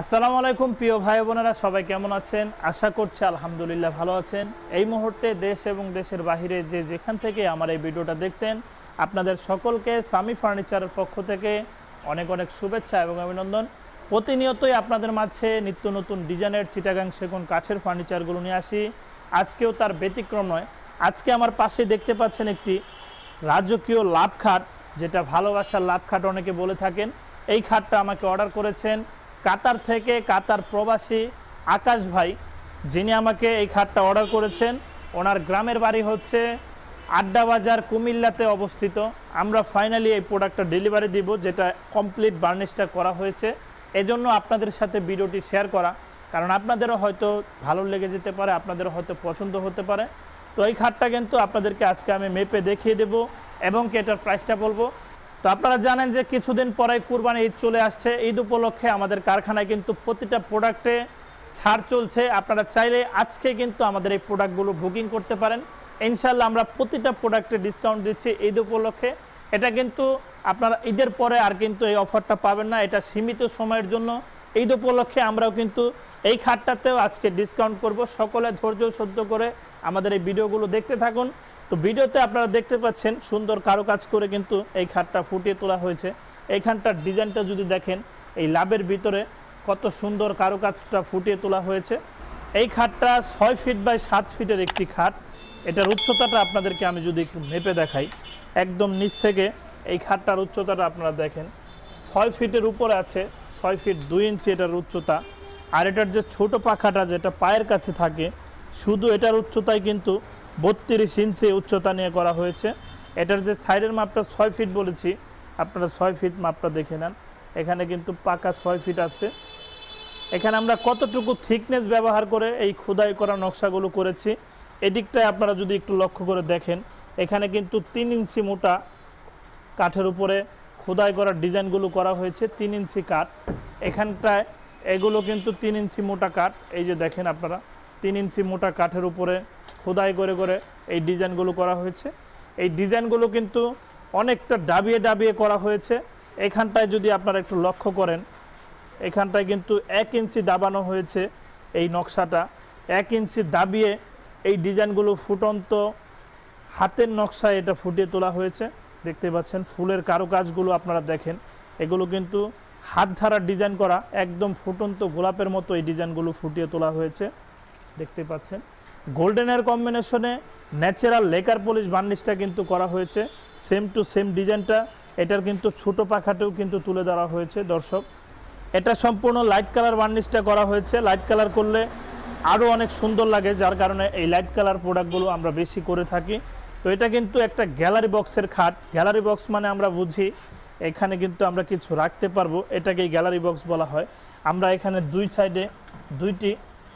আসসালামু আলাইকুম প্রিয় ভাই বোনেরা সবাই কেমন আছেন আশা করছি আলহামদুলিল্লাহ ভালো আছেন এই মুহূর্তে দেশ এবং দেশের বাহিরে যে যেখান থেকে আমার এই ভিডিওটা দেখছেন আপনাদের সকলকে সামি ফার্নিচারের পক্ষ থেকে অনেক অনেক শুভেচ্ছা এবং অভিনন্দন প্রতিনিয়তই আপনাদের মাঝে নিত্য নতুন ডিজাইনের চিটাগাং সেগুন কাঠের ফার্নিচারগুলো নিয়ে আসি আজকেও তার ব্যতিক্রম নয় আজকে আমার পাশে দেখতে পাচ্ছেন একটি রাজকীয় লাভ খাট যেটা ভালোবাসার লাভ খাট অনেকে বলে থাকেন এই খাটটা আমাকে অর্ডার করেছেন কাতার থেকে কাতার প্রবাসী আকাশ ভাই যিনি আমাকে এই খাটটা অর্ডার করেছেন ওনার গ্রামের বাড়ি হচ্ছে আড্ডা বাজার কুমিল্লাতে অবস্থিত আমরা ফাইনালি এই প্রোডাক্টটা ডেলিভারি দিব যেটা কমপ্লিট বার্নিশটা করা হয়েছে এজন্য আপনাদের সাথে ভিডিওটি শেয়ার করা কারণ আপনাদেরও হয়তো ভালো লেগে যেতে পারে আপনাদেরও হয়তো পছন্দ হতে পারে তো এই খাটটা কিন্তু আপনাদেরকে আজকে আমি মেপে দেখিয়ে দেব এবং কি এটার প্রাইসটা বলবো তো আপনারা জানেন যে কিছুদিন পরে কুরবানি ঈদ চলে আসছে ঈদ উপলক্ষে আমাদের কারখানায় কিন্তু প্রতিটা প্রোডাক্টে ছাড় চলছে আপনারা চাইলে আজকে কিন্তু আমাদের এই প্রোডাক্টগুলো বুকিং করতে পারেন ইনশাল্লাহ আমরা প্রতিটা প্রোডাক্টে ডিসকাউন্ট দিচ্ছি ঈদ উপলক্ষে এটা কিন্তু আপনারা ঈদের পরে আর কিন্তু এই অফারটা পাবেন না এটা সীমিত সময়ের জন্য ঈদ উপলক্ষে আমরাও কিন্তু এই খাটটাতেও আজকে ডিসকাউন্ট করব সকলে ধৈর্য সহ্য করে আমাদের এই ভিডিওগুলো দেখতে থাকুন তো ভিডিওতে আপনারা দেখতে পাচ্ছেন সুন্দর কারুকাজ করে কিন্তু এই খাটটা ফুটিয়ে তোলা হয়েছে এইখানটার ডিজাইনটা যদি দেখেন এই লাভের ভিতরে কত সুন্দর কারুকাজটা ফুটিয়ে তোলা হয়েছে এই খাটটা ছয় ফিট বাই সাত ফিটের একটি খাট এটার উচ্চতাটা আপনাদেরকে আমি যদি একটু মেপে দেখাই একদম নিচ থেকে এই খাটটার উচ্চতাটা আপনারা দেখেন ছয় ফিটের উপরে আছে ছয় ফিট দুই ইঞ্চি এটার উচ্চতা আর এটার যে ছোট পাখাটা যেটা পায়ের কাছে থাকে শুধু এটার উচ্চতায় কিন্তু বত্রিশ ইঞ্চি উচ্চতা নিয়ে করা হয়েছে এটার যে সাইডের মাপটা ছয় ফিট বলেছি আপনারা ছয় ফিট মাপটা দেখে নেন এখানে কিন্তু পাকা ছয় ফিট আছে এখানে আমরা কতটুকু থিকনেস ব্যবহার করে এই খোদাই করা নকশাগুলো করেছি এদিকটায় আপনারা যদি একটু লক্ষ্য করে দেখেন এখানে কিন্তু তিন ইঞ্চি মোটা কাঠের উপরে খোদাই করা ডিজাইনগুলো করা হয়েছে তিন ইঞ্চি কাঠ এখানটায় এগুলো কিন্তু তিন ইঞ্চি মোটা কাঠ এই যে দেখেন আপনারা তিন ইঞ্চি মোটা কাঠের উপরে খোদাই করে করে এই ডিজাইনগুলো করা হয়েছে এই ডিজাইনগুলো কিন্তু অনেকটা ডাবিয়ে ডাবিয়ে করা হয়েছে এখানটায় যদি আপনারা একটু লক্ষ্য করেন এখানটায় কিন্তু এক ইঞ্চি দাবানো হয়েছে এই নকশাটা এক ইঞ্চি দাবিয়ে এই ডিজাইনগুলো ফুটন্ত হাতের নকশায় এটা ফুটিয়ে তোলা হয়েছে দেখতে পাচ্ছেন ফুলের কারুকাজগুলো আপনারা দেখেন এগুলো কিন্তু হাত ধারা ডিজাইন করা একদম ফুটন্ত গোলাপের মতো এই ডিজাইনগুলো ফুটিয়ে তোলা হয়েছে দেখতে পাচ্ছেন গোল্ডেন এর কম্বিনেশনে ন্যাচারাল লেকার পলিশ বার্নিশটা কিন্তু করা হয়েছে সেম টু সেম ডিজাইনটা এটার কিন্তু ছোট পাখাটাও কিন্তু তুলে ধরা হয়েছে দর্শক এটা সম্পূর্ণ লাইট কালার বার্নিশটা করা হয়েছে লাইট কালার করলে আরও অনেক সুন্দর লাগে যার কারণে এই লাইট কালার প্রোডাক্টগুলো আমরা বেশি করে থাকি তো এটা কিন্তু একটা গ্যালারি বক্সের খাট গ্যালারি বক্স মানে আমরা বুঝি এখানে কিন্তু আমরা কিছু রাখতে পারবো এটাকেই গ্যালারি বক্স বলা হয় আমরা এখানে দুই সাইডে দুইটি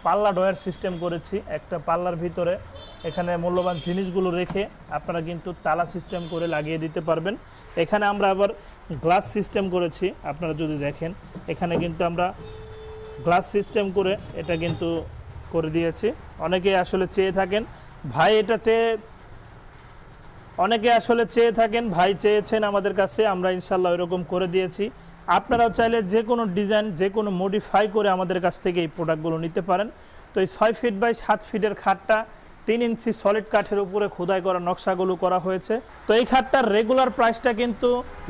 পাল্লা ডয়ার সিস্টেম করেছি একটা পাল্লার ভিতরে এখানে মূল্যবান জিনিসগুলো রেখে আপনারা কিন্তু তালা সিস্টেম করে লাগিয়ে দিতে পারবেন এখানে আমরা আবার গ্লাস সিস্টেম করেছি আপনারা যদি দেখেন এখানে কিন্তু আমরা গ্লাস সিস্টেম করে এটা কিন্তু করে দিয়েছি অনেকে আসলে চেয়ে থাকেন ভাই এটা চেয়ে অনেকে আসলে চেয়ে থাকেন ভাই চেয়েছেন আমাদের কাছে আমরা ইনশাল্লাহ এরকম করে দিয়েছি আপনারাও চাইলে যে কোনো ডিজাইন যে কোনো মডিফাই করে আমাদের কাছ থেকে এই প্রোডাক্টগুলো নিতে পারেন তো এই ছয় ফিট বাই সাত ফিটের খাটটা তিন ইঞ্চি সলিড কাঠের উপরে খোদাই করা নকশাগুলো করা হয়েছে তো এই খাটটার রেগুলার প্রাইসটা কিন্তু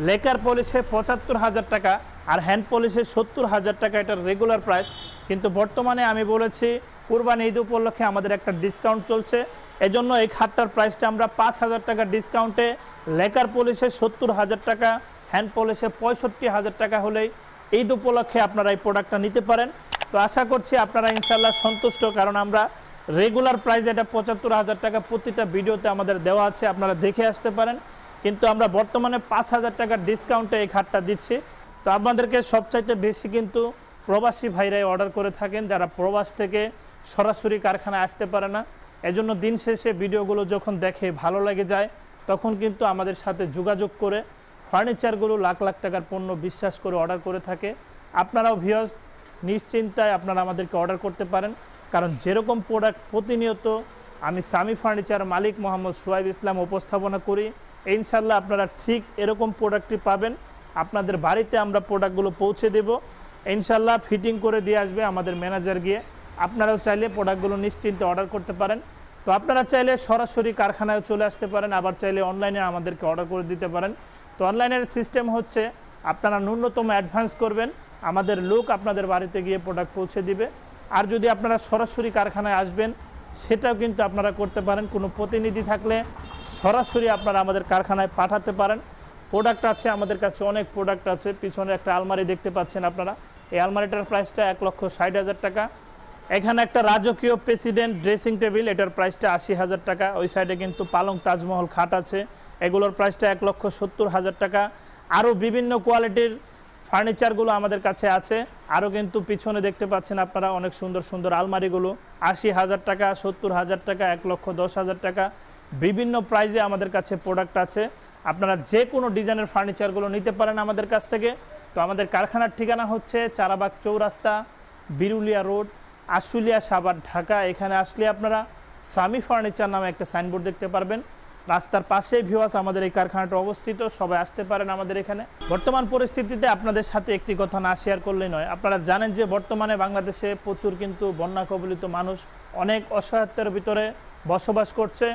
লেকার পলিশে পঁচাত্তর হাজার টাকা আর হ্যান্ড পলিশে সত্তর হাজার টাকা এটার রেগুলার প্রাইস কিন্তু বর্তমানে আমি বলেছি কোরবান ঈদ উপলক্ষে আমাদের একটা ডিসকাউন্ট চলছে এজন্য এই খাটটার প্রাইসটা আমরা পাঁচ হাজার টাকা ডিসকাউন্টে লেকার পলিশে সত্তর হাজার টাকা হ্যান্ড পলিশে পঁয়ষট্টি হাজার টাকা হলেই ঈদ উপলক্ষে আপনারা এই প্রোডাক্টটা নিতে পারেন তো আশা করছি আপনারা ইনশাল্লাহ সন্তুষ্ট কারণ আমরা রেগুলার প্রাইস এটা পঁচাত্তর হাজার টাকা প্রতিটা ভিডিওতে আমাদের দেওয়া আছে আপনারা দেখে আসতে পারেন কিন্তু আমরা বর্তমানে পাঁচ হাজার টাকার ডিসকাউন্টে এই খাটটা দিচ্ছি তো আপনাদেরকে সবচাইতে বেশি কিন্তু প্রবাসী ভাইরাই অর্ডার করে থাকেন যারা প্রবাস থেকে সরাসরি কারখানায় আসতে পারে না এজন্য দিন শেষে ভিডিওগুলো যখন দেখে ভালো লাগে যায় তখন কিন্তু আমাদের সাথে যোগাযোগ করে ফার্নিচারগুলো লাখ লাখ টাকার পণ্য বিশ্বাস করে অর্ডার করে থাকে আপনারাও ভিওস নিশ্চিন্তায় আপনারা আমাদেরকে অর্ডার করতে পারেন কারণ যেরকম প্রোডাক্ট প্রতিনিয়ত আমি সামি ফার্নিচার মালিক মোহাম্মদ সোয়াইব ইসলাম উপস্থাপনা করি ইনশাল্লাহ আপনারা ঠিক এরকম প্রোডাক্টটি পাবেন আপনাদের বাড়িতে আমরা প্রোডাক্টগুলো পৌঁছে দেব ইনশাল্লাহ ফিটিং করে দিয়ে আসবে আমাদের ম্যানেজার গিয়ে আপনারাও চাইলে প্রোডাক্টগুলো নিশ্চিন্তে অর্ডার করতে পারেন তো আপনারা চাইলে সরাসরি কারখানায় চলে আসতে পারেন আবার চাইলে অনলাইনে আমাদেরকে অর্ডার করে দিতে পারেন তো অনলাইনের সিস্টেম হচ্ছে আপনারা ন্যূনতম অ্যাডভান্স করবেন আমাদের লোক আপনাদের বাড়িতে গিয়ে প্রোডাক্ট পৌঁছে দিবে আর যদি আপনারা সরাসরি কারখানায় আসবেন সেটাও কিন্তু আপনারা করতে পারেন কোনো প্রতিনিধি থাকলে সরাসরি আপনারা আমাদের কারখানায় পাঠাতে পারেন প্রোডাক্ট আছে আমাদের কাছে অনেক প্রোডাক্ট আছে পিছনে একটা আলমারি দেখতে পাচ্ছেন আপনারা এই আলমারিটার প্রাইসটা এক লক্ষ ষাট হাজার টাকা এখানে একটা রাজকীয় প্রেসিডেন্ট ড্রেসিং টেবিল এটার প্রাইসটা আশি হাজার টাকা ওই সাইডে কিন্তু পালং তাজমহল খাট আছে এগুলোর প্রাইসটা এক লক্ষ সত্তর হাজার টাকা আরও বিভিন্ন কোয়ালিটির ফার্নিচারগুলো আমাদের কাছে আছে আরও কিন্তু পিছনে দেখতে পাচ্ছেন আপনারা অনেক সুন্দর সুন্দর আলমারিগুলো আশি হাজার টাকা সত্তর হাজার টাকা এক লক্ষ দশ হাজার টাকা বিভিন্ন প্রাইজে আমাদের কাছে প্রোডাক্ট আছে আপনারা যে কোনো ডিজাইনের ফার্নিচারগুলো নিতে পারেন আমাদের কাছ থেকে তো আমাদের কারখানার ঠিকানা হচ্ছে চারাবাগ চৌরাস্তা বিরুলিয়া রোড আশুলিয়া সাবার ঢাকা এখানে আসলে আপনারা সামি ফার্নিচার নামে একটা সাইনবোর্ড দেখতে পারবেন রাস্তার পাশে ভিওয়াস আমাদের এই কারখানাটা অবস্থিত সবাই আসতে পারেন আমাদের এখানে বর্তমান পরিস্থিতিতে আপনাদের সাথে একটি কথা না শেয়ার করলে নয় আপনারা জানেন যে বর্তমানে বাংলাদেশে প্রচুর কিন্তু বন্যা কবলিত মানুষ অনেক অসহায়ত্বের ভিতরে বসবাস করছে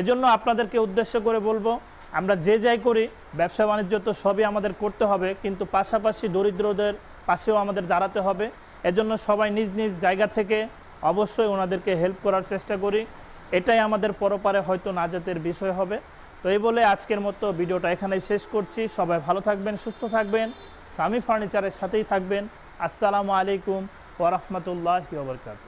এজন্য আপনাদেরকে উদ্দেশ্য করে বলবো আমরা যে যাই করি ব্যবসা বাণিজ্য তো সবই আমাদের করতে হবে কিন্তু পাশাপাশি দরিদ্রদের পাশেও আমাদের দাঁড়াতে হবে এজন্য সবাই নিজ নিজ জায়গা থেকে অবশ্যই ওনাদেরকে হেল্প করার চেষ্টা করি এটাই আমাদের পরপারে হয়তো নাজাতের বিষয় হবে তো এই বলে আজকের মতো ভিডিওটা এখানেই শেষ করছি সবাই ভালো থাকবেন সুস্থ থাকবেন স্বামী ফার্নিচারের সাথেই থাকবেন আসসালামু আলাইকুম ওরহমতুল্লাহ বরকাত